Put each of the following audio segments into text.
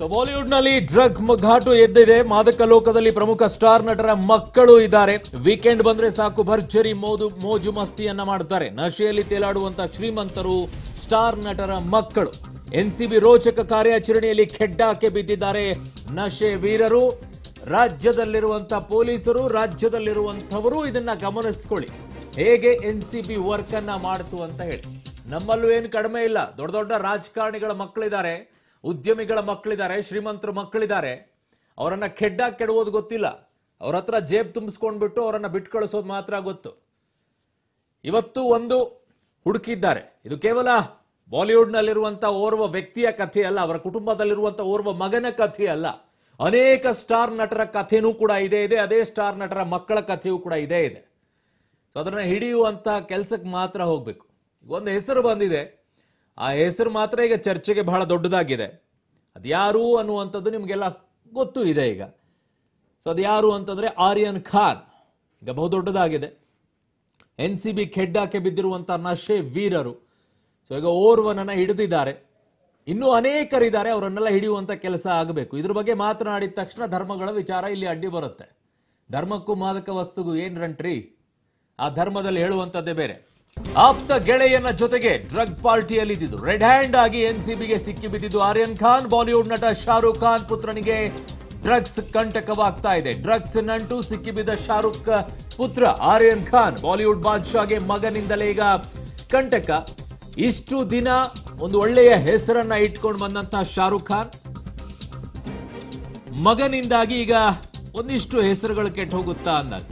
so ನಲ್ಲಿ drug ಘಾಟು ಎದ್ದಿದೆ ಮಾದಕ ಲೋಕದಲ್ಲಿ ಪ್ರಮುಖ ಸ್ಟಾರ್ ನಟರ ಮಕ್ಕಳು ಇದ್ದಾರೆ ವೀಕೆಂಡ್ ಬಂದ್ರೆ ಸಾಕು ಭರ್ಜರಿ ಮೋದು ಮೋಜು ಮಸ್ತಿಯನ್ನ ಮಾಡ್ತಾರೆ ನಶೆಯಲ್ಲಿ ತೇಲಾಡುವಂತ ಶ್ರೀಮಂತರು ಸ್ಟಾರ್ ನಟರ ಮಕ್ಕಳು ಎನ್ಸಿಬಿ ರೋಚಕ ಕಾರ್ಯಾಚರಣೆಯಲ್ಲಿ ಖೆಡ್ಡಾಕೆ ಬಿದ್ದಿದ್ದಾರೆ ನಶೆ ವೀರರು ರಾಜ್ಯದಲ್ಲಿರುವಂತ ಪೊಲೀಸರು ರಾಜ್ಯದಲ್ಲಿರುವಂತವರು ಇದನ್ನ ಗಮನಿಸ್ಕೊಳ್ಳಿ ಹೇಗೆ ಎನ್ಸಿಬಿ ವರ್ಕ್ ಅನ್ನ ಮಾಡ್ತು ಅಂತ ಹೇಳಿ ನಮ್ಮಲ್ಲೂ ಏನು ಕಡಿಮೆ ಇಲ್ಲ ದೊಡ್ಡ ದೊಡ್ಡ ರಾಜಕಾರಣಿಗಳ ಮಕ್ಕಳಿದ್ದಾರೆ ಉದ್ಯಮಿಗಳ ಮಕ್ಕಳಿದ್ದಾರೆ ಶ್ರೀಮಂತರು ಮಕ್ಕಳಿದ್ದಾರೆ ಅವರನ್ನ ಕೆಡ್ಡ ಕೆಡುವುದು ಗೊತ್ತಿಲ್ಲ ಅವ್ರ ಹತ್ರ ಜೇಬ್ ತುಂಬಿಸ್ಕೊಂಡ್ಬಿಟ್ಟು ಅವರನ್ನ ಬಿಟ್ಟು ಕಳಿಸೋದು ಮಾತ್ರ ಗೊತ್ತು ಇವತ್ತು ಒಂದು ಹುಡುಕಿದ್ದಾರೆ ಇದು ಕೇವಲ ಬಾಲಿವುಡ್ನಲ್ಲಿರುವಂಥ ಓರ್ವ ವ್ಯಕ್ತಿಯ ಕಥೆ ಅಲ್ಲ ಅವರ ಕುಟುಂಬದಲ್ಲಿರುವಂಥ ಓರ್ವ ಮಗನ ಕಥೆ ಅಲ್ಲ ಅನೇಕ ಸ್ಟಾರ್ ನಟರ ಕಥೆನೂ ಕೂಡ ಇದೇ ಇದೆ ಅದೇ ಸ್ಟಾರ್ ನಟರ ಮಕ್ಕಳ ಕಥೆಯೂ ಕೂಡ ಇದೇ ಇದೆ ಸೊ ಅದನ್ನು ಹಿಡಿಯುವಂತಹ ಕೆಲಸಕ್ಕೆ ಮಾತ್ರ ಹೋಗಬೇಕು ಒಂದು ಹೆಸರು ಬಂದಿದೆ ಆ ಹೆಸರು ಮಾತ್ರ ಈಗ ಚರ್ಚೆಗೆ ಬಹಳ ದೊಡ್ಡದಾಗಿದೆ ಅದ್ಯಾರು ಅನ್ನುವಂಥದ್ದು ನಿಮಗೆಲ್ಲ ಗೊತ್ತು ಇದೆ ಈಗ ಸೊ ಅದ್ಯಾರು ಅಂತಂದರೆ ಆರ್ಯನ್ ಖಾನ್ ಈಗ ಬಹು ದೊಡ್ಡದಾಗಿದೆ ಎನ್ ಸಿ ಬಿ ಖೆಡ್ಡಾಕೆ ಬಿದ್ದಿರುವಂಥ ನಶೆ ವೀರರು ಸೊ ಈಗ ಓರ್ವನನ್ನು ಹಿಡಿದಿದ್ದಾರೆ ಇನ್ನೂ ಅನೇಕರಿದ್ದಾರೆ ಅವರನ್ನೆಲ್ಲ ಹಿಡಿಯುವಂಥ ಕೆಲಸ ಆಗಬೇಕು ಇದ್ರ ಬಗ್ಗೆ ಮಾತನಾಡಿದ ತಕ್ಷಣ ಧರ್ಮಗಳ ವಿಚಾರ ಇಲ್ಲಿ ಅಡ್ಡಿ ಬರುತ್ತೆ ಧರ್ಮಕ್ಕೂ ಮಾದಕ ವಸ್ತುಗೂ ಏನು ರಂಟ್ರಿ ಆ ಧರ್ಮದಲ್ಲಿ ಹೇಳುವಂಥದ್ದೇ ಬೇರೆ ಆಪ್ತ ಗೆಳೆಯನ ಜೊತೆಗೆ ಡ್ರಗ್ ಪಾರ್ಟಿಯಲ್ಲಿ ಇದ್ದಿದ್ದು ರೆಡ್ ಹ್ಯಾಂಡ್ ಆಗಿ ಎನ್ಸಿಬಿಗೆ ಸಿಕ್ಕಿ ಬಿದ್ದಿದ್ದು ಆರ್ಯನ್ ಖಾನ್ ಬಾಲಿವುಡ್ ನಟ ಶಾರುಖ್ ಖಾನ್ ಪುತ್ರನಿಗೆ ಡ್ರಗ್ಸ್ ಕಂಟಕವಾಗ್ತಾ ಇದೆ ಡ್ರಗ್ಸ್ ನಂಟು ಸಿಕ್ಕಿಬಿದ್ದ ಶಾರುಖ್ ಪುತ್ರ ಆರ್ಯನ್ ಖಾನ್ ಬಾಲಿವುಡ್ ಬಾದ್ಶಾಗೆ ಮಗನಿಂದಲೇ ಈಗ ಕಂಟಕ ಇಷ್ಟು ದಿನ ಒಂದು ಒಳ್ಳೆಯ ಹೆಸರನ್ನ ಇಟ್ಕೊಂಡು ಬಂದಂತಹ ಶಾರುಖ್ ಖಾನ್ ಮಗನಿಂದಾಗಿ ಈಗ ಒಂದಿಷ್ಟು ಹೆಸರುಗಳು ಕೆಟ್ಟ ಹೋಗುತ್ತಾ ಅಂದಾಗ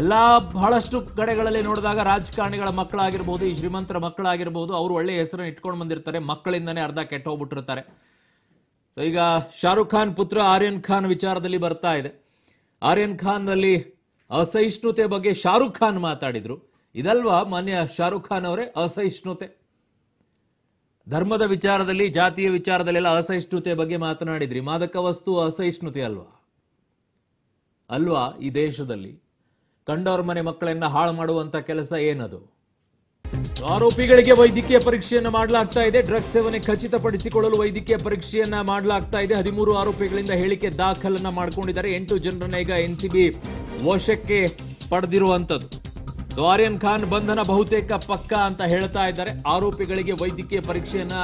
ಎಲ್ಲ ಬಹಳಷ್ಟು ಕಡೆಗಳಲ್ಲಿ ನೋಡಿದಾಗ ರಾಜಕಾರಣಿಗಳ ಮಕ್ಕಳಾಗಿರ್ಬೋದು ಈ ಶ್ರೀಮಂತರ ಮಕ್ಕಳಾಗಿರ್ಬೋದು ಅವರು ಒಳ್ಳೆ ಹೆಸರನ್ನು ಇಟ್ಕೊಂಡು ಬಂದಿರ್ತಾರೆ ಮಕ್ಕಳಿಂದನೇ ಅರ್ಧ ಕೆಟ್ಟೋಗ್ಬಿಟ್ಟಿರ್ತಾರೆ ಸೊ ಈಗ ಶಾರುಖ್ ಖಾನ್ ಪುತ್ರ ಆರ್ಯನ್ ಖಾನ್ ವಿಚಾರದಲ್ಲಿ ಬರ್ತಾ ಇದೆ ಆರ್ಯನ್ ಖಾನ್ನಲ್ಲಿ ಅಸಹಿಷ್ಣುತೆ ಬಗ್ಗೆ ಶಾರುಖ್ ಖಾನ್ ಮಾತಾಡಿದ್ರು ಇದಲ್ವಾ ಮಾನ್ಯ ಶಾರುಖ್ ಖಾನ್ ಅವರೇ ಅಸಹಿಷ್ಣುತೆ ಧರ್ಮದ ವಿಚಾರದಲ್ಲಿ ಜಾತಿಯ ಎಲ್ಲ ಅಸಹಿಷ್ಣುತೆ ಬಗ್ಗೆ ಮಾತನಾಡಿದ್ರಿ ಮಾದಕ ವಸ್ತು ಅಸಹಿಷ್ಣುತೆ ಅಲ್ವಾ ಅಲ್ವಾ ಈ ದೇಶದಲ್ಲಿ ಕಂಡವ್ರ ಮನೆ ಮಕ್ಕಳನ್ನ ಹಾಳು ಮಾಡುವಂತ ಕೆಲಸ ಏನದು ಆರೋಪಿಗಳಿಗೆ ವೈದ್ಯಕೀಯ ಪರೀಕ್ಷೆಯನ್ನು ಮಾಡಲಾಗ್ತಾ ಇದೆ ಡ್ರಗ್ ಸೇವನೆ ಖಚಿತಪಡಿಸಿಕೊಳ್ಳಲು ವೈದ್ಯಕೀಯ ಪರೀಕ್ಷೆಯನ್ನ ಮಾಡಲಾಗ್ತಾ ಇದೆ ಹದಿಮೂರು ಆರೋಪಿಗಳಿಂದ ಹೇಳಿಕೆ ದಾಖಲನ್ನ ಮಾಡಿಕೊಂಡಿದ್ದಾರೆ ಎಂಟು ಜನರನ್ನ ಈಗ ಬಿ ವಶಕ್ಕೆ ಪಡೆದಿರುವಂತದ್ದು ಸೊ ಖಾನ್ ಬಂಧನ ಬಹುತೇಕ ಪಕ್ಕಾ ಅಂತ ಹೇಳ್ತಾ ಇದ್ದಾರೆ ಆರೋಪಿಗಳಿಗೆ ವೈದ್ಯಕೀಯ ಪರೀಕ್ಷೆಯನ್ನ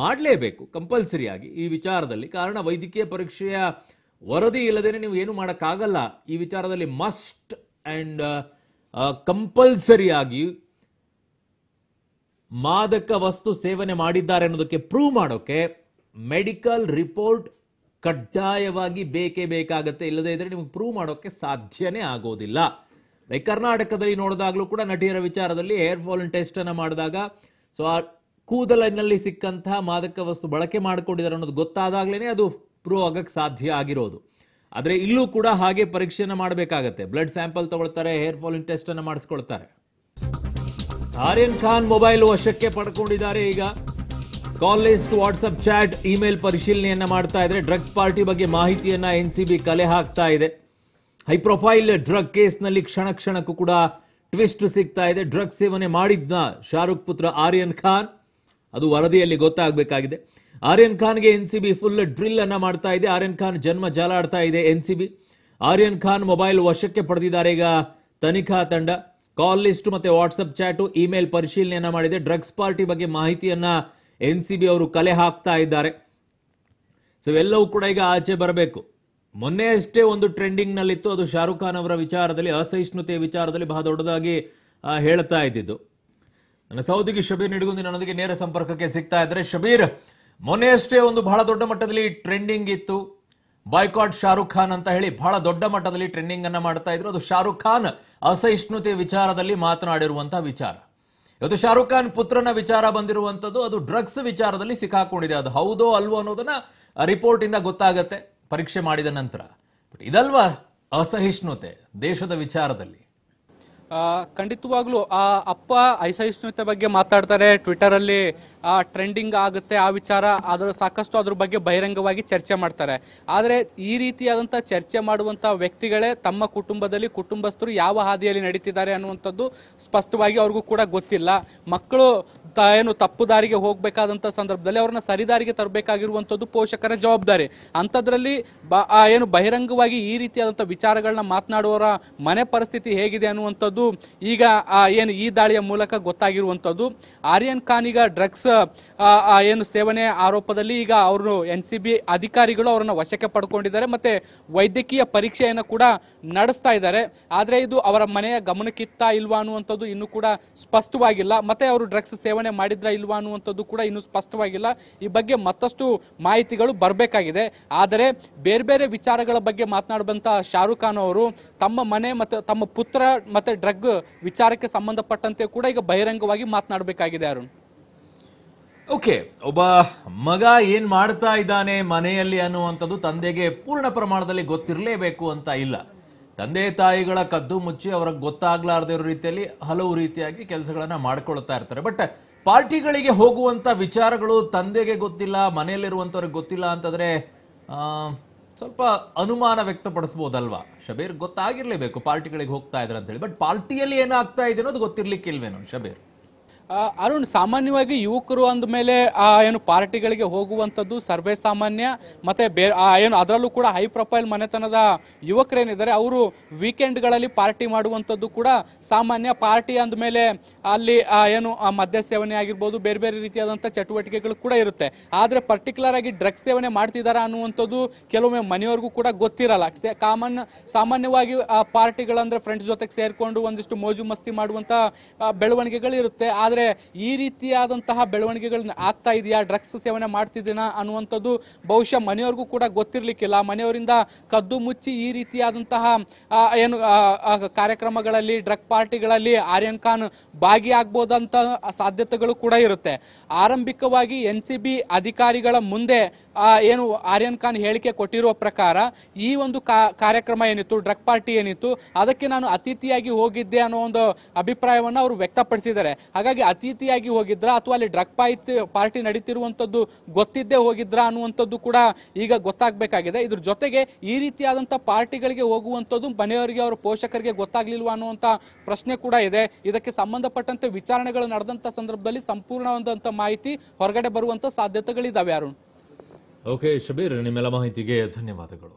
ಮಾಡಲೇಬೇಕು ಕಂಪಲ್ಸರಿಯಾಗಿ ಈ ವಿಚಾರದಲ್ಲಿ ಕಾರಣ ವೈದ್ಯಕೀಯ ಪರೀಕ್ಷೆಯ ವರದಿ ಇಲ್ಲದೇನೆ ನೀವು ಏನು ಮಾಡೋಕ್ಕಾಗಲ್ಲ ಈ ವಿಚಾರದಲ್ಲಿ ಮಸ್ಟ್ Uh, uh, ಆ್ಯಂಡ್ ಕಂಪಲ್ಸರಿಯಾಗಿ ಮಾದಕ ವಸ್ತು ಸೇವನೆ ಮಾಡಿದ್ದಾರೆ ಅನ್ನೋದಕ್ಕೆ ಪ್ರೂವ್ ಮಾಡೋಕ್ಕೆ ಮೆಡಿಕಲ್ ರಿಪೋರ್ಟ್ ಕಡ್ಡಾಯವಾಗಿ ಬೇಕೇ ಬೇಕಾಗತ್ತೆ ಇಲ್ಲದೇ ಇದ್ರೆ ನಿಮಗೆ ಪ್ರೂವ್ ಮಾಡೋಕ್ಕೆ ಸಾಧ್ಯನೇ ಆಗೋದಿಲ್ಲ ಕರ್ನಾಟಕದಲ್ಲಿ ನೋಡಿದಾಗಲೂ ಕೂಡ ನಟಿಯರ ವಿಚಾರದಲ್ಲಿ ಏರ್ ಫಾಲಿನ್ ಟೆಸ್ಟ್ ಅನ್ನು ಮಾಡಿದಾಗ ಸೊ ಆ ಕೂದಲಿನಲ್ಲಿ ಸಿಕ್ಕಂತಹ ಮಾದಕ ವಸ್ತು ಬಳಕೆ ಮಾಡಿಕೊಂಡಿದ್ದಾರೆ ಅನ್ನೋದು ಗೊತ್ತಾದಾಗ್ಲೇ ಅದು ಪ್ರೂವ್ ಆಗಕ್ಕೆ ಸಾಧ್ಯ ಆಗಿರೋದು ಆದರೆ ಇಲ್ಲೂ ಕೂಡ ಹಾಗೆ ಪರೀಕ್ಷೆಯನ್ನು ಮಾಡಬೇಕಾಗತ್ತೆ ಬ್ಲಡ್ ಸ್ಯಾಂಪಲ್ ತಗೊಳ್ತಾರೆ ಹೇರ್ ಫಾಲಿಂಗ್ ಟೆಸ್ಟ್ ಅನ್ನು ಮಾಡಿಸ್ಕೊಳ್ತಾರೆ ಆರ್ಯನ್ ಖಾನ್ ಮೊಬೈಲ್ ವಶಕ್ಕೆ ಪಡ್ಕೊಂಡಿದ್ದಾರೆ ಈಗ call list WhatsApp chat email ಪರಿಶೀಲನೆಯನ್ನು ಮಾಡ್ತಾ ಇದ್ರೆ ಡ್ರಗ್ಸ್ ಪಾರ್ಟಿ ಬಗ್ಗೆ ಮಾಹಿತಿಯನ್ನ ಎನ್ ಸಿ ಬಿ ಕಲೆ ಹಾಕ್ತಾ ಇದೆ ಹೈ ಪ್ರೊಫೈಲ್ ಡ್ರಗ್ ಕೇಸ್ನಲ್ಲಿ ಕ್ಷಣ ಕ್ಷಣಕ್ಕೂ ಕೂಡ ಟ್ವಿಸ್ಟ್ ಸಿಗ್ತಾ ಇದೆ ಡ್ರಗ್ ಸೇವನೆ ಮಾಡಿದ್ನ ಶಾರುಖ್ ಪುತ್ರ ಆರ್ಯನ್ ಖಾನ್ ಅದು ವರದಿಯಲ್ಲಿ ಗೊತ್ತಾಗಬೇಕಾಗಿದೆ ಆರ್ಯನ್ ಖಾನ್ಗೆ N C B full drill ಅನ್ನ ಮಾಡ್ತಾ ಇದೆ ಆರ್ಯನ್ ಖಾನ್ ಜನ್ಮ ಜಾಲಾಡ್ತಾ ಇದೆ N C B Aryan Khan mobile ವಶಕ್ಕೆ ಪಡೆದಿದ್ದಾರೆ ಈಗ ತನಿಖಾ ತಂಡ ಕಾಲ್ ಲಿಸ್ಟ್ ಮತ್ತೆ ವಾಟ್ಸಪ್ ಚಾಟು ಇಮೇಲ್ ಪರಿಶೀಲನೆಯನ್ನ ಮಾಡಿದೆ ಡ್ರಗ್ಸ್ ಪಾರ್ಟಿ ಬಗ್ಗೆ ಮಾಹಿತಿಯನ್ನ ಎನ್ ಸಿ ಬಿ ಅವರು ಕಲೆ ಹಾಕ್ತಾ ಇದ್ದಾರೆ ಸೊ ಎಲ್ಲವೂ ಕೂಡ ಈಗ ಆಚೆ ಬರಬೇಕು ಮೊನ್ನೆ ಅಷ್ಟೇ ಒಂದು ಟ್ರೆಂಡಿಂಗ್ ನಲ್ಲಿತ್ತು ಅದು ಶಾರುಖ್ ಖಾನ್ ಅವರ ವಿಚಾರದಲ್ಲಿ ಅಸಹಿಷ್ಣುತೆಯ ವಿಚಾರದಲ್ಲಿ ಬಹಳ ದೊಡ್ಡದಾಗಿ ಹೇಳ್ತಾ ಇದ್ದಿದ್ದು ನನ್ನ ಸೌದಿಗೆ ಶಬೀರ್ ನಿಡಗುಂದಿ ನನ್ನೊಂದಿಗೆ ನೇರ ಸಂಪರ್ಕಕ್ಕೆ ಸಿಗ್ತಾ ಇದ್ದರೆ ಶಬೀರ್ ಮೊನ್ನೆಯಷ್ಟೇ ಒಂದು ಬಹಳ ದೊಡ್ಡ ಮಟ್ಟದಲ್ಲಿ ಟ್ರೆಂಡಿಂಗ್ ಇತ್ತು ಬಾಯ್ಕಾಟ್ ಶಾರುಖ್ ಖಾನ್ ಅಂತ ಹೇಳಿ ಬಹಳ ದೊಡ್ಡ ಮಟ್ಟದಲ್ಲಿ ಟ್ರೆಂಡಿಂಗ್ ಅನ್ನ ಮಾಡ್ತಾ ಇದ್ರು ಅದು ಶಾರುಖ್ ಖಾನ್ ಅಸಹಿಷ್ಣುತೆ ವಿಚಾರದಲ್ಲಿ ಮಾತನಾಡಿರುವಂತಹ ವಿಚಾರ ಇವತ್ತು ಶಾರುಖ್ ಖಾನ್ ಪುತ್ರನ ವಿಚಾರ ಬಂದಿರುವಂತದ್ದು ಅದು ಡ್ರಗ್ಸ್ ವಿಚಾರದಲ್ಲಿ ಸಿಕ್ಕಾಕೊಂಡಿದೆ ಅದು ಹೌದೋ ಅಲ್ವೋ ಅನ್ನೋದನ್ನ ರಿಪೋರ್ಟ್ ಇಂದ ಗೊತ್ತಾಗತ್ತೆ ಪರೀಕ್ಷೆ ಮಾಡಿದ ನಂತರ ಬಟ್ ಇದಲ್ವಾ ಅಸಹಿಷ್ಣುತೆ ದೇಶದ ವಿಚಾರದಲ್ಲಿ ಖಂಡಿತವಾಗ್ಲೂ ಆ ಅಪ್ಪ ಅಸಹಿಷ್ಣುತೆ ಬಗ್ಗೆ ಮಾತಾಡ್ತಾರೆ ಟ್ವಿಟರ್ ಅಲ್ಲಿ ಟ್ರೆಂಡಿಂಗ್ ಆಗುತ್ತೆ ಆ ವಿಚಾರ ಅದರ ಸಾಕಷ್ಟು ಅದ್ರ ಬಗ್ಗೆ ಬಹಿರಂಗವಾಗಿ ಚರ್ಚೆ ಮಾಡ್ತಾರೆ ಆದರೆ ಈ ರೀತಿಯಾದಂತಹ ಚರ್ಚೆ ಮಾಡುವಂತಹ ವ್ಯಕ್ತಿಗಳೇ ತಮ್ಮ ಕುಟುಂಬದಲ್ಲಿ ಕುಟುಂಬಸ್ಥರು ಯಾವ ಹಾದಿಯಲ್ಲಿ ನಡೀತಿದ್ದಾರೆ ಅನ್ನುವಂಥದ್ದು ಸ್ಪಷ್ಟವಾಗಿ ಅವ್ರಿಗೂ ಕೂಡ ಗೊತ್ತಿಲ್ಲ ಮಕ್ಕಳು ಏನು ತಪ್ಪು ದಾರಿಗೆ ಹೋಗಬೇಕಾದಂಥ ಸಂದರ್ಭದಲ್ಲಿ ಅವ್ರನ್ನ ಸರಿದಾರಿಗೆ ತರಬೇಕಾಗಿರುವಂಥದ್ದು ಪೋಷಕರ ಜವಾಬ್ದಾರಿ ಅಂಥದ್ರಲ್ಲಿ ಏನು ಬಹಿರಂಗವಾಗಿ ಈ ರೀತಿಯಾದಂತಹ ವಿಚಾರಗಳನ್ನ ಮಾತನಾಡುವವರ ಮನೆ ಪರಿಸ್ಥಿತಿ ಹೇಗಿದೆ ಅನ್ನುವಂಥದ್ದು ಅನ್ನುವಂಥದ್ದು ಈಗ ಏನು ಈ ದಾಳಿಯ ಮೂಲಕ ಗೊತ್ತಾಗಿರುವಂಥದ್ದು ಆರ್ಯನ್ ಖಾನ್ ಈಗ ಡ್ರಗ್ಸ್ ಏನು ಸೇವನೆ ಆರೋಪದಲ್ಲಿ ಈಗ ಅವರು ಎನ್ ಸಿ ಬಿ ಅಧಿಕಾರಿಗಳು ಅವರನ್ನು ವಶಕ್ಕೆ ಪಡ್ಕೊಂಡಿದ್ದಾರೆ ಮತ್ತೆ ವೈದ್ಯಕೀಯ ಪರೀಕ್ಷೆಯನ್ನು ಕೂಡ ನಡೆಸ್ತಾ ಇದ್ದಾರೆ ಆದರೆ ಇದು ಅವರ ಮನೆಯ ಗಮನಕ್ಕಿತ್ತ ಇಲ್ವಾ ಅನ್ನುವಂಥದ್ದು ಇನ್ನೂ ಕೂಡ ಸ್ಪಷ್ಟವಾಗಿಲ್ಲ ಮತ್ತೆ ಅವರು ಡ್ರಗ್ಸ್ ಸೇವನೆ ಮಾಡಿದ್ರ ಇಲ್ವಾ ಅನ್ನುವಂಥದ್ದು ಕೂಡ ಇನ್ನೂ ಸ್ಪಷ್ಟವಾಗಿಲ್ಲ ಈ ಬಗ್ಗೆ ಮತ್ತಷ್ಟು ಮಾಹಿತಿಗಳು ಬರಬೇಕಾಗಿದೆ ಆದರೆ ಬೇರೆ ಬೇರೆ ವಿಚಾರಗಳ ಬಗ್ಗೆ ಮಾತನಾಡುವಂಥ ಶಾರುಖ್ ಖಾನ್ ಅವರು ತಮ್ಮ ಮನೆ ಮತ್ತು ತಮ್ಮ ಪುತ್ರ ಮತ್ತು ಡ್ರಗ್ ವಿಚಾರಕ್ಕೆ ಸಂಬಂಧಪಟ್ಟಂತೆ ಕೂಡ ಈಗ ಬಹಿರಂಗವಾಗಿ ಮಾತನಾಡಬೇಕಾಗಿದೆ ಅರುಣ್ ಓಕೆ ಒಬ್ಬ ಮಗ ಏನು ಮಾಡ್ತಾ ಇದ್ದಾನೆ ಮನೆಯಲ್ಲಿ ಅನ್ನುವಂಥದ್ದು ತಂದೆಗೆ ಪೂರ್ಣ ಪ್ರಮಾಣದಲ್ಲಿ ಗೊತ್ತಿರಲೇಬೇಕು ಅಂತ ಇಲ್ಲ ತಂದೆ ತಾಯಿಗಳ ಕದ್ದು ಮುಚ್ಚಿ ಅವ್ರಿಗೆ ಇರೋ ರೀತಿಯಲ್ಲಿ ಹಲವು ರೀತಿಯಾಗಿ ಕೆಲಸಗಳನ್ನು ಮಾಡ್ಕೊಳ್ತಾ ಇರ್ತಾರೆ ಬಟ್ ಪಾರ್ಟಿಗಳಿಗೆ ಹೋಗುವಂತ ವಿಚಾರಗಳು ತಂದೆಗೆ ಗೊತ್ತಿಲ್ಲ ಮನೆಯಲ್ಲಿರುವಂಥವ್ರಿಗೆ ಗೊತ್ತಿಲ್ಲ ಆ ಸ್ವಲ್ಪ ಅನುಮಾನ ವ್ಯಕ್ತಪಡಿಸ್ಬೋದಲ್ವಾ ಶಬೀರ್ ಗೊತ್ತಾಗಿರ್ಲೇಬೇಕು ಪಾರ್ಟಿಗಳಿಗೆ ಹೋಗ್ತಾ ಇದ್ದಾರೆ ಅಂತ ಹೇಳಿ ಬಟ್ ಪಾರ್ಟಿಯಲ್ಲಿ ಏನಾಗ್ತಾ ಇದೆ ಅನ್ನೋದು ಇಲ್ವೇನು ಶಬೀರ್ ಅರುಣ್ ಸಾಮಾನ್ಯವಾಗಿ ಯುವಕರು ಅಂದ ಮೇಲೆ ಏನು ಪಾರ್ಟಿಗಳಿಗೆ ಹೋಗುವಂಥದ್ದು ಸರ್ವೇ ಸಾಮಾನ್ಯ ಮತ್ತೆ ಬೇ ಏನು ಅದರಲ್ಲೂ ಕೂಡ ಹೈ ಪ್ರೊಫೈಲ್ ಮನೆತನದ ಯುವಕರೇನಿದ್ದಾರೆ ಅವರು ವೀಕೆಂಡ್ಗಳಲ್ಲಿ ಪಾರ್ಟಿ ಮಾಡುವಂಥದ್ದು ಕೂಡ ಸಾಮಾನ್ಯ ಪಾರ್ಟಿ ಅಂದ ಮೇಲೆ ಅಲ್ಲಿ ಏನು ಮದ್ಯ ಸೇವನೆ ಆಗಿರ್ಬೋದು ಬೇರೆ ಬೇರೆ ರೀತಿಯಾದಂಥ ಚಟುವಟಿಕೆಗಳು ಕೂಡ ಇರುತ್ತೆ ಆದರೆ ಪರ್ಟಿಕ್ಯುಲರ್ ಆಗಿ ಡ್ರಗ್ಸ್ ಸೇವನೆ ಮಾಡ್ತಿದಾರಾ ಅನ್ನುವಂಥದ್ದು ಕೆಲವೊಮ್ಮೆ ಮನೆಯವ್ರಿಗೂ ಕೂಡ ಗೊತ್ತಿರಲ್ಲ ಕಾಮನ್ ಸಾಮಾನ್ಯವಾಗಿ ಪಾರ್ಟಿಗಳಂದ್ರೆ ಫ್ರೆಂಡ್ಸ್ ಜೊತೆಗೆ ಸೇರಿಕೊಂಡು ಒಂದಿಷ್ಟು ಮೋಜು ಮಸ್ತಿ ಮಾಡುವಂಥ ಇರುತ್ತೆ ಆದರೆ ಆದರೆ ಈ ರೀತಿಯಾದಂತಹ ಬೆಳವಣಿಗೆಗಳನ್ನ ಆಗ್ತಾ ಇದೆಯಾ ಡ್ರಗ್ಸ್ ಸೇವನೆ ಮಾಡ್ತಿದ್ದೀನಾ ಅನ್ನುವಂಥದ್ದು ಬಹುಶಃ ಮನೆಯವ್ರಿಗೂ ಕೂಡ ಗೊತ್ತಿರಲಿಕ್ಕಿಲ್ಲ ಮನೆಯವರಿಂದ ಕದ್ದು ಮುಚ್ಚಿ ಈ ರೀತಿಯಾದಂತಹ ಏನು ಕಾರ್ಯಕ್ರಮಗಳಲ್ಲಿ ಡ್ರಗ್ ಪಾರ್ಟಿಗಳಲ್ಲಿ ಆರ್ಯನ್ ಖಾನ್ ಭಾಗಿಯಾಗ್ಬೋದಂತ ಸಾಧ್ಯತೆಗಳು ಕೂಡ ಇರುತ್ತೆ ಆರಂಭಿಕವಾಗಿ ಎನ್ ಸಿ ಬಿ ಅಧಿಕಾರಿಗಳ ಮುಂದೆ ಏನು ಆರ್ಯನ್ ಖಾನ್ ಹೇಳಿಕೆ ಕೊಟ್ಟಿರುವ ಪ್ರಕಾರ ಈ ಒಂದು ಕಾರ್ಯಕ್ರಮ ಏನಿತ್ತು ಡ್ರಗ್ ಪಾರ್ಟಿ ಏನಿತ್ತು ಅದಕ್ಕೆ ನಾನು ಅತಿಥಿಯಾಗಿ ಹೋಗಿದ್ದೆ ಅನ್ನೋ ಒಂದು ಅಭಿಪ್ರಾಯವನ್ನು ಅವರು ವ್ಯಕ್ತಪಡಿಸಿದ್ದಾರೆ ಹಾಗಾಗಿ ಅತಿಥಿಯಾಗಿ ಹೋಗಿದ್ರ ಅಥವಾ ಅಲ್ಲಿ ಡ್ರಗ್ ಪಾರ್ಟಿ ಪಾರ್ಟಿ ನಡೀತಿರುವಂಥದ್ದು ಗೊತ್ತಿದ್ದೇ ಹೋಗಿದ್ರ ಅನ್ನುವಂಥದ್ದು ಕೂಡ ಈಗ ಗೊತ್ತಾಗಬೇಕಾಗಿದೆ ಇದ್ರ ಜೊತೆಗೆ ಈ ರೀತಿಯಾದಂಥ ಪಾರ್ಟಿಗಳಿಗೆ ಹೋಗುವಂಥದ್ದು ಮನೆಯವರಿಗೆ ಅವರ ಪೋಷಕರಿಗೆ ಗೊತ್ತಾಗ್ಲಿಲ್ವಾ ಅನ್ನುವಂಥ ಪ್ರಶ್ನೆ ಕೂಡ ಇದೆ ಇದಕ್ಕೆ ಸಂಬಂಧಪಟ್ಟಂತೆ ವಿಚಾರಣೆಗಳು ನಡೆದಂಥ ಸಂದರ್ಭದಲ್ಲಿ ಸಂಪೂರ್ಣವಾದಂಥ ಮಾಹಿತಿ ಹೊರಗಡೆ ಬರುವಂಥ ಸಾಧ್ಯತೆಗಳಿದ್ದಾವೆ ಅರುಣ್ ಓಕೆ ಶಬೀರ್ ನಿಮ್ಮೆಲ್ಲ ಮಾಹಿತಿಗೆ ಧನ್ಯವಾದಗಳು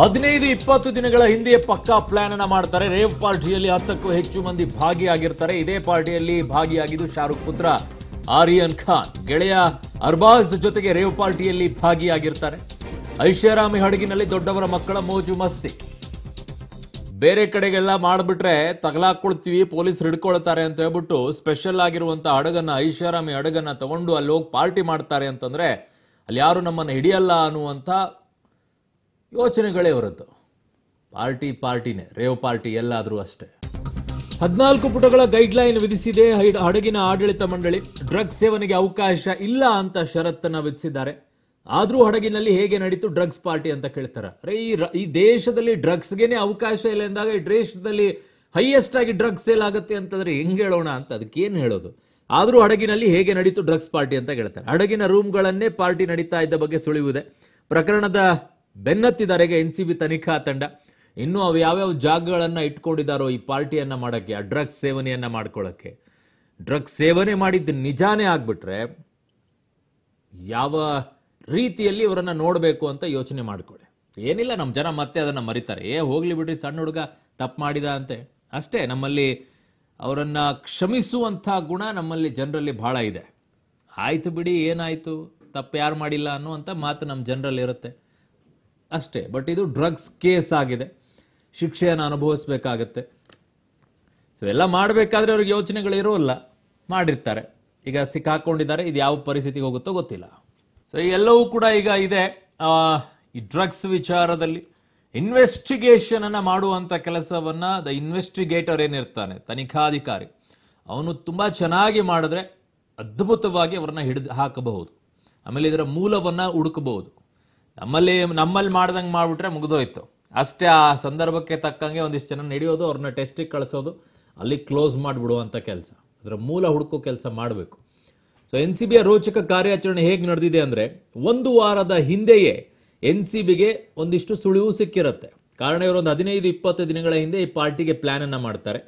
ಹದಿನೈದು ಇಪ್ಪತ್ತು ದಿನಗಳ ಹಿಂದೆ ಪಕ್ಕಾ ಪ್ಲಾನ್ ಅನ್ನ ಮಾಡ್ತಾರೆ ರೇವ್ ಪಾರ್ಟಿಯಲ್ಲಿ ಹತ್ತಕ್ಕೂ ಹೆಚ್ಚು ಮಂದಿ ಭಾಗಿಯಾಗಿರ್ತಾರೆ ಇದೇ ಪಾರ್ಟಿಯಲ್ಲಿ ಭಾಗಿಯಾಗಿದ್ದು ಶಾರುಖ್ ಪುತ್ರ ಆರ್ಯನ್ ಖಾನ್ ಗೆಳೆಯ ಅರ್ಬಾಜ್ ಜೊತೆಗೆ ರೇವ್ ಪಾರ್ಟಿಯಲ್ಲಿ ಭಾಗಿಯಾಗಿರ್ತಾರೆ ಐಷಾರಾಮಿ ಹಡಗಿನಲ್ಲಿ ದೊಡ್ಡವರ ಮಕ್ಕಳ ಮೋಜು ಮಸ್ತಿ ಬೇರೆ ಕಡೆಗೆಲ್ಲ ಮಾಡಿಬಿಟ್ರೆ ತಗಲಾಕೊಳ್ತೀವಿ ಪೊಲೀಸ್ ಹಿಡ್ಕೊಳ್ತಾರೆ ಅಂತ ಹೇಳ್ಬಿಟ್ಟು ಸ್ಪೆಷಲ್ ಆಗಿರುವಂಥ ಹಡಗನ್ನ ಐಷಾರಾಮಿ ಹಡಗನ್ನ ತಗೊಂಡು ಅಲ್ಲಿ ಹೋಗಿ ಪಾರ್ಟಿ ಮಾಡ್ತಾರೆ ಅಂತಂದ್ರೆ ಅಲ್ಲಿ ಯಾರು ನಮ್ಮನ್ನು ಹಿಡಿಯಲ್ಲ ಅನ್ನುವಂಥ ಯೋಚನೆಗಳೇ ಹೊರತು ಪಾರ್ಟಿ ಪಾರ್ಟಿನೇ ರೇವ್ ಪಾರ್ಟಿ ಎಲ್ಲಾದರೂ ಅಷ್ಟೇ ಹದಿನಾಲ್ಕು ಪುಟಗಳ ಗೈಡ್ಲೈನ್ ವಿಧಿಸಿದೆ ಹಡಗಿನ ಆಡಳಿತ ಮಂಡಳಿ ಡ್ರಗ್ಸ್ ಸೇವನೆಗೆ ಅವಕಾಶ ಇಲ್ಲ ಅಂತ ಷರತ್ತನ್ನು ವಿಧಿಸಿದ್ದಾರೆ ಆದರೂ ಹಡಗಿನಲ್ಲಿ ಹೇಗೆ ನಡೀತು ಡ್ರಗ್ಸ್ ಪಾರ್ಟಿ ಅಂತ ಕೇಳ್ತಾರೆ ಅರೇ ಈ ಈ ದೇಶದಲ್ಲಿ ಡ್ರಗ್ಸ್ಗೇನೆ ಅವಕಾಶ ಇಲ್ಲ ಎಂದಾಗ ಈ ದೇಶದಲ್ಲಿ ಹೈಯೆಸ್ಟ್ ಆಗಿ ಡ್ರಗ್ಸ್ ಸೇಲ್ ಆಗುತ್ತೆ ಅಂತಂದ್ರೆ ಹೆಂಗೆ ಹೇಳೋಣ ಅಂತ ಏನು ಹೇಳೋದು ಆದರೂ ಹಡಗಿನಲ್ಲಿ ಹೇಗೆ ನಡೀತು ಡ್ರಗ್ಸ್ ಪಾರ್ಟಿ ಅಂತ ಹೇಳ್ತಾರೆ ಹಡಗಿನ ರೂಮ್ಗಳನ್ನೇ ಪಾರ್ಟಿ ನಡೀತಾ ಇದ್ದ ಬಗ್ಗೆ ಸುಳಿವಿದೆ ಪ್ರಕರಣದ ಬೆನ್ನತ್ತಿದಾರೆಗೆ ಎನ್ ಸಿ ಬಿ ತನಿಖಾ ತಂಡ ಇನ್ನೂ ಅವು ಯಾವ್ಯಾವ ಜಾಗಗಳನ್ನು ಇಟ್ಕೊಂಡಿದ್ದಾರೋ ಈ ಪಾರ್ಟಿಯನ್ನು ಮಾಡೋಕ್ಕೆ ಆ ಡ್ರಗ್ಸ್ ಸೇವನೆಯನ್ನು ಮಾಡ್ಕೊಳ್ಳೋಕ್ಕೆ ಡ್ರಗ್ಸ್ ಸೇವನೆ ಮಾಡಿದ್ದು ನಿಜಾನೇ ಆಗಿಬಿಟ್ರೆ ಯಾವ ರೀತಿಯಲ್ಲಿ ಇವರನ್ನು ನೋಡಬೇಕು ಅಂತ ಯೋಚನೆ ಮಾಡಿಕೊಳ್ಳಿ ಏನಿಲ್ಲ ನಮ್ಮ ಜನ ಮತ್ತೆ ಅದನ್ನು ಮರಿತಾರೆ ಏ ಹೋಗ್ಲಿ ಬಿಡ್ರಿ ಸಣ್ಣ ಹುಡುಗ ತಪ್ಪು ಮಾಡಿದ ಅಂತೆ ಅಷ್ಟೇ ನಮ್ಮಲ್ಲಿ ಅವರನ್ನು ಕ್ಷಮಿಸುವಂಥ ಗುಣ ನಮ್ಮಲ್ಲಿ ಜನರಲ್ಲಿ ಭಾಳ ಇದೆ ಆಯಿತು ಬಿಡಿ ಏನಾಯಿತು ತಪ್ಪು ಯಾರು ಮಾಡಿಲ್ಲ ಅನ್ನುವಂಥ ಮಾತು ನಮ್ಮ ಜನರಲ್ಲಿ ಇರುತ್ತೆ ಅಷ್ಟೇ ಬಟ್ ಇದು ಡ್ರಗ್ಸ್ ಕೇಸ್ ಆಗಿದೆ ಶಿಕ್ಷೆಯನ್ನು ಅನುಭವಿಸ್ಬೇಕಾಗತ್ತೆ ಸೊ ಎಲ್ಲ ಮಾಡಬೇಕಾದ್ರೆ ಅವ್ರಿಗೆ ಯೋಚನೆಗಳಿರೋಲ್ಲ ಮಾಡಿರ್ತಾರೆ ಈಗ ಸಿಕ್ಕಾಕ್ಕೊಂಡಿದ್ದಾರೆ ಇದು ಯಾವ ಪರಿಸ್ಥಿತಿಗೆ ಹೋಗುತ್ತೋ ಗೊತ್ತಿಲ್ಲ ಸೊ ಎಲ್ಲವೂ ಕೂಡ ಈಗ ಇದೆ ಈ ಡ್ರಗ್ಸ್ ವಿಚಾರದಲ್ಲಿ ಇನ್ವೆಸ್ಟಿಗೇಷನ್ ಅನ್ನು ಮಾಡುವಂಥ ಕೆಲಸವನ್ನು ದ ಇನ್ವೆಸ್ಟಿಗೇಟರ್ ಏನಿರ್ತಾನೆ ತನಿಖಾಧಿಕಾರಿ ಅವನು ತುಂಬ ಚೆನ್ನಾಗಿ ಮಾಡಿದ್ರೆ ಅದ್ಭುತವಾಗಿ ಅವರನ್ನ ಹಿಡಿದು ಹಾಕಬಹುದು ಆಮೇಲೆ ಇದರ ಮೂಲವನ್ನು ಹುಡುಕಬಹುದು ನಮ್ಮಲ್ಲಿ ನಮ್ಮಲ್ಲಿ ಮಾಡ್ದಂಗೆ ಮಾಡಿಬಿಟ್ರೆ ಮುಗಿದೋಯ್ತು ಅಷ್ಟೇ ಆ ಸಂದರ್ಭಕ್ಕೆ ತಕ್ಕಂಗೆ ಒಂದಿಷ್ಟು ಜನ ನಡೆಯೋದು ಅವ್ರನ್ನ ಟೆಸ್ಟಿಗೆ ಕಳಿಸೋದು ಅಲ್ಲಿ ಕ್ಲೋಸ್ ಮಾಡಿಬಿಡುವಂಥ ಕೆಲಸ ಅದರ ಮೂಲ ಹುಡುಕೋ ಕೆಲಸ ಮಾಡಬೇಕು ಸೊ ಎನ್ ಸಿ ಬಿಯ ರೋಚಕ ಕಾರ್ಯಾಚರಣೆ ಹೇಗೆ ನಡೆದಿದೆ ಅಂದರೆ ಒಂದು ವಾರದ ಹಿಂದೆಯೇ ಎನ್ ಸಿ ಬಿಗೆ ಒಂದಿಷ್ಟು ಸುಳಿವು ಸಿಕ್ಕಿರುತ್ತೆ ಕಾರಣ ಒಂದು ಹದಿನೈದು ಇಪ್ಪತ್ತು ದಿನಗಳ ಹಿಂದೆ ಈ ಪಾರ್ಟಿಗೆ ಪ್ಲ್ಯಾನನ್ನು ಮಾಡ್ತಾರೆ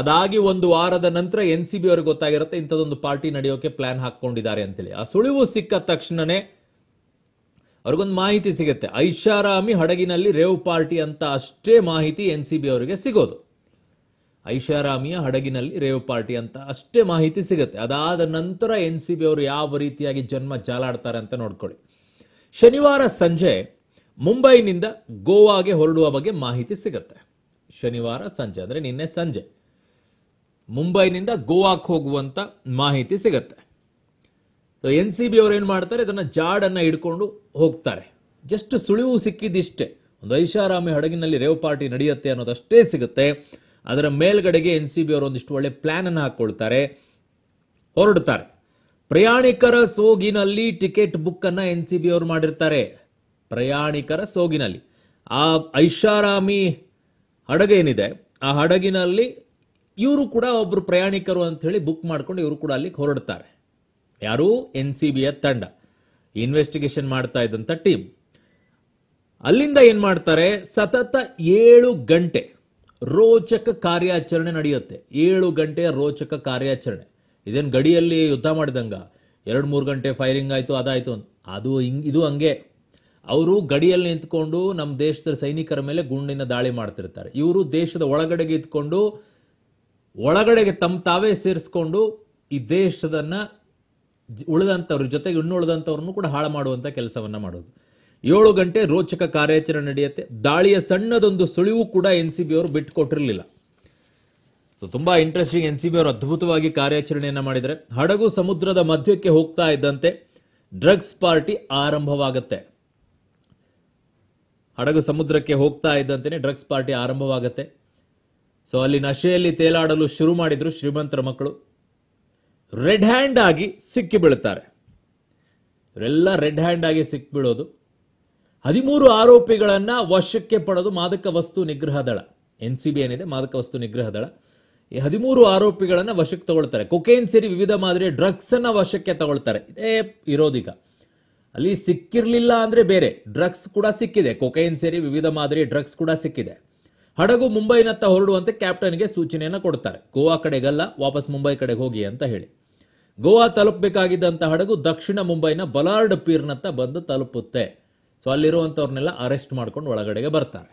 ಅದಾಗಿ ಒಂದು ವಾರದ ನಂತರ ಎನ್ ಸಿ ಬಿ ಅವ್ರಿಗೆ ಗೊತ್ತಾಗಿರುತ್ತೆ ಇಂಥದೊಂದು ಪಾರ್ಟಿ ನಡೆಯೋಕೆ ಪ್ಲ್ಯಾನ್ ಹಾಕ್ಕೊಂಡಿದ್ದಾರೆ ಅಂತೇಳಿ ಆ ಸುಳಿವು ಸಿಕ್ಕ ತಕ್ಷಣನೇ ಅವ್ರಿಗೊಂದು ಮಾಹಿತಿ ಸಿಗುತ್ತೆ ಐಷಾರಾಮಿ ಹಡಗಿನಲ್ಲಿ ರೇವ್ ಪಾರ್ಟಿ ಅಂತ ಅಷ್ಟೇ ಮಾಹಿತಿ ಎನ್ ಸಿ ಬಿ ಅವರಿಗೆ ಸಿಗೋದು ಐಷಾರಾಮಿಯ ಹಡಗಿನಲ್ಲಿ ರೇವ್ ಪಾರ್ಟಿ ಅಂತ ಅಷ್ಟೇ ಮಾಹಿತಿ ಸಿಗುತ್ತೆ ಅದಾದ ನಂತರ ಎನ್ ಸಿ ಬಿ ಅವರು ಯಾವ ರೀತಿಯಾಗಿ ಜನ್ಮ ಜಾಲಾಡ್ತಾರೆ ಅಂತ ನೋಡ್ಕೊಳ್ಳಿ ಶನಿವಾರ ಸಂಜೆ ಮುಂಬೈನಿಂದ ಗೋವಾಗೆ ಹೊರಡುವ ಬಗ್ಗೆ ಮಾಹಿತಿ ಸಿಗುತ್ತೆ ಶನಿವಾರ ಸಂಜೆ ಅಂದರೆ ನಿನ್ನೆ ಸಂಜೆ ಮುಂಬೈನಿಂದ ಗೋವಾಕ್ಕೆ ಹೋಗುವಂಥ ಮಾಹಿತಿ ಸಿಗುತ್ತೆ ಎನ್ ಸಿ ಬಿ ಅವ್ರು ಏನು ಮಾಡ್ತಾರೆ ಇದನ್ನು ಜಾಡನ್ನು ಹಿಡ್ಕೊಂಡು ಹೋಗ್ತಾರೆ ಜಸ್ಟ್ ಸುಳಿವು ಸಿಕ್ಕಿದಿಷ್ಟೇ ಒಂದು ಐಷಾರಾಮಿ ಹಡಗಿನಲ್ಲಿ ರೇವ್ ಪಾರ್ಟಿ ನಡೆಯುತ್ತೆ ಅನ್ನೋದಷ್ಟೇ ಸಿಗುತ್ತೆ ಅದರ ಮೇಲ್ಗಡೆಗೆ ಎನ್ ಸಿ ಬಿ ಅವರು ಒಂದಿಷ್ಟು ಒಳ್ಳೆ ಪ್ಲ್ಯಾನನ್ನು ಹಾಕ್ಕೊಳ್ತಾರೆ ಹೊರಡ್ತಾರೆ ಪ್ರಯಾಣಿಕರ ಸೋಗಿನಲ್ಲಿ ಟಿಕೆಟ್ ಬುಕ್ ಅನ್ನ ಎನ್ ಸಿ ಬಿ ಅವರು ಮಾಡಿರ್ತಾರೆ ಪ್ರಯಾಣಿಕರ ಸೋಗಿನಲ್ಲಿ ಆ ಐಷಾರಾಮಿ ಹಡಗೇನಿದೆ ಆ ಹಡಗಿನಲ್ಲಿ ಇವರು ಕೂಡ ಒಬ್ಬರು ಪ್ರಯಾಣಿಕರು ಅಂತ ಹೇಳಿ ಬುಕ್ ಮಾಡ್ಕೊಂಡು ಇವರು ಕೂಡ ಅಲ್ಲಿ ಹೊರಡ್ತಾರೆ ಯಾರು ಎನ್ ಸಿ ಬಿಯ ತಂಡ ಇನ್ವೆಸ್ಟಿಗೇಷನ್ ಮಾಡ್ತಾ ಇದ್ದಂತ ಟೀಮ್ ಅಲ್ಲಿಂದ ಏನು ಮಾಡ್ತಾರೆ ಸತತ ಏಳು ಗಂಟೆ ರೋಚಕ ಕಾರ್ಯಾಚರಣೆ ನಡೆಯುತ್ತೆ ಏಳು ಗಂಟೆಯ ರೋಚಕ ಕಾರ್ಯಾಚರಣೆ ಇದೇನು ಗಡಿಯಲ್ಲಿ ಯುದ್ಧ ಮಾಡಿದಂಗೆ ಎರಡು ಮೂರು ಗಂಟೆ ಫೈರಿಂಗ್ ಆಯಿತು ಅದಾಯಿತು ಅಂತ ಅದು ಹಿಂಗ್ ಇದು ಹಂಗೆ ಅವರು ಗಡಿಯಲ್ಲಿ ನಿಂತ್ಕೊಂಡು ನಮ್ಮ ದೇಶದ ಸೈನಿಕರ ಮೇಲೆ ಗುಂಡಿನ ದಾಳಿ ಮಾಡ್ತಿರ್ತಾರೆ ಇವರು ದೇಶದ ಒಳಗಡೆಗೆ ಇದ್ಕೊಂಡು ಒಳಗಡೆಗೆ ತಮ್ಮ ತಾವೇ ಸೇರಿಸ್ಕೊಂಡು ಈ ದೇಶದನ್ನು ಉಳಿದಂಥವ್ರ ಜೊತೆಗೆ ಇನ್ನು ಉಳಿದಂಥವ್ರನ್ನು ಕೂಡ ಹಾಳು ಮಾಡುವಂಥ ಕೆಲಸವನ್ನು ಮಾಡೋದು ಏಳು ಗಂಟೆ ರೋಚಕ ಕಾರ್ಯಾಚರಣೆ ನಡೆಯುತ್ತೆ ದಾಳಿಯ ಸಣ್ಣದೊಂದು ಸುಳಿವು ಕೂಡ ಎನ್ ಸಿ ಬಿ ಅವರು ಬಿಟ್ಟು ಸೊ ತುಂಬಾ ಇಂಟ್ರೆಸ್ಟಿಂಗ್ ಎನ್ ಸಿ ಬಿ ಅವರು ಅದ್ಭುತವಾಗಿ ಕಾರ್ಯಾಚರಣೆಯನ್ನು ಮಾಡಿದರೆ ಹಡಗು ಸಮುದ್ರದ ಮಧ್ಯಕ್ಕೆ ಹೋಗ್ತಾ ಇದ್ದಂತೆ ಡ್ರಗ್ಸ್ ಪಾರ್ಟಿ ಆರಂಭವಾಗುತ್ತೆ ಹಡಗು ಸಮುದ್ರಕ್ಕೆ ಹೋಗ್ತಾ ಇದ್ದಂತೆ ಡ್ರಗ್ಸ್ ಪಾರ್ಟಿ ಆರಂಭವಾಗುತ್ತೆ ಸೊ ಅಲ್ಲಿ ನಶೆಯಲ್ಲಿ ತೇಲಾಡಲು ಶುರು ಮಾಡಿದ್ರು ಶ್ರೀಮಂತರ ಮಕ್ಕಳು ರೆಡ್ ಹ್ಯಾಂಡ್ ಆಗಿ ಸಿಕ್ಕಿ ಬೀಳುತ್ತಾರೆ ಇವರೆಲ್ಲ ರೆಡ್ ಹ್ಯಾಂಡ್ ಆಗಿ ಸಿಕ್ಕಿಬೀಳೋದು ಹದಿಮೂರು ಆರೋಪಿಗಳನ್ನು ವಶಕ್ಕೆ ಪಡೆದು ಮಾದಕ ವಸ್ತು ನಿಗ್ರಹ ದಳ ಎನ್ ಸಿ ಬಿ ಏನಿದೆ ಮಾದಕ ವಸ್ತು ನಿಗ್ರಹ ದಳ ಈ ಹದಿಮೂರು ಆರೋಪಿಗಳನ್ನ ವಶಕ್ಕೆ ತಗೊಳ್ತಾರೆ ಕೊಕೇನ್ ಸೇರಿ ವಿವಿಧ ಮಾದರಿಯ ಡ್ರಗ್ಸ್ ಅನ್ನ ವಶಕ್ಕೆ ತಗೊಳ್ತಾರೆ ಇದೇ ಇರೋದೀಗ ಅಲ್ಲಿ ಸಿಕ್ಕಿರಲಿಲ್ಲ ಅಂದ್ರೆ ಬೇರೆ ಡ್ರಗ್ಸ್ ಕೂಡ ಸಿಕ್ಕಿದೆ ಕೊಕೈನ್ ಸೇರಿ ವಿವಿಧ ಮಾದರಿ ಡ್ರಗ್ಸ್ ಕೂಡ ಸಿಕ್ಕಿದೆ ಹಡಗು ಮುಂಬೈನತ್ತ ಹೊರಡುವಂತೆ ಕ್ಯಾಪ್ಟನ್ಗೆ ಸೂಚನೆಯನ್ನು ಕೊಡ್ತಾರೆ ಗೋವಾ ಕಡೆಗಲ್ಲ ವಾಪಸ್ ಮುಂಬೈ ಕಡೆಗೆ ಹೋಗಿ ಅಂತ ಹೇಳಿ ಗೋವಾ ತಲುಪಬೇಕಾಗಿದ್ದಂತ ಹಡಗು ದಕ್ಷಿಣ ಮುಂಬೈನ ಬಲಾರ್ಡ್ ಪೀರ್ನತ್ತ ಬಂದು ತಲುಪುತ್ತೆ ಸೊ ಅಲ್ಲಿರುವಂಥವ್ರನ್ನೆಲ್ಲ ಅರೆಸ್ಟ್ ಮಾಡ್ಕೊಂಡು ಒಳಗಡೆಗೆ ಬರ್ತಾರೆ